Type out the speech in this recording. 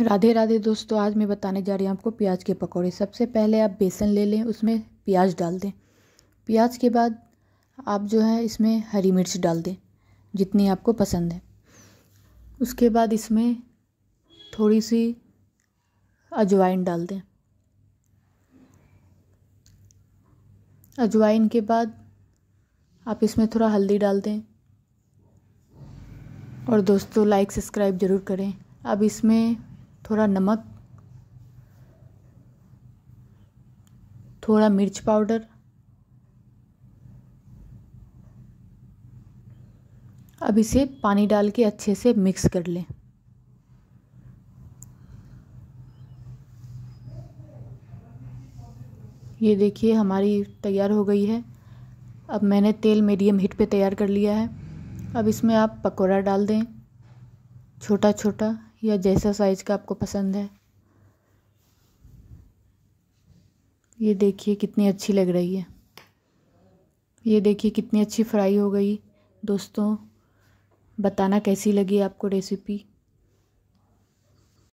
राधे राधे दोस्तों आज मैं बताने जा रही हूँ आपको प्याज के पकौड़े सबसे पहले आप बेसन ले लें उसमें प्याज डाल दें प्याज के बाद आप जो है इसमें हरी मिर्च डाल दें जितनी आपको पसंद है उसके बाद इसमें थोड़ी सी अजवाइन डाल दें अजवाइन के बाद आप इसमें थोड़ा हल्दी डाल दें और दोस्तों लाइक सब्सक्राइब ज़रूर करें अब इसमें थोड़ा नमक थोड़ा मिर्च पाउडर अब इसे पानी डाल के अच्छे से मिक्स कर लें ये देखिए हमारी तैयार हो गई है अब मैंने तेल मीडियम हीट पे तैयार कर लिया है अब इसमें आप पकौड़ा डाल दें छोटा छोटा या जैसा साइज़ का आपको पसंद है ये देखिए कितनी अच्छी लग रही है ये देखिए कितनी अच्छी फ्राई हो गई दोस्तों बताना कैसी लगी आपको रेसिपी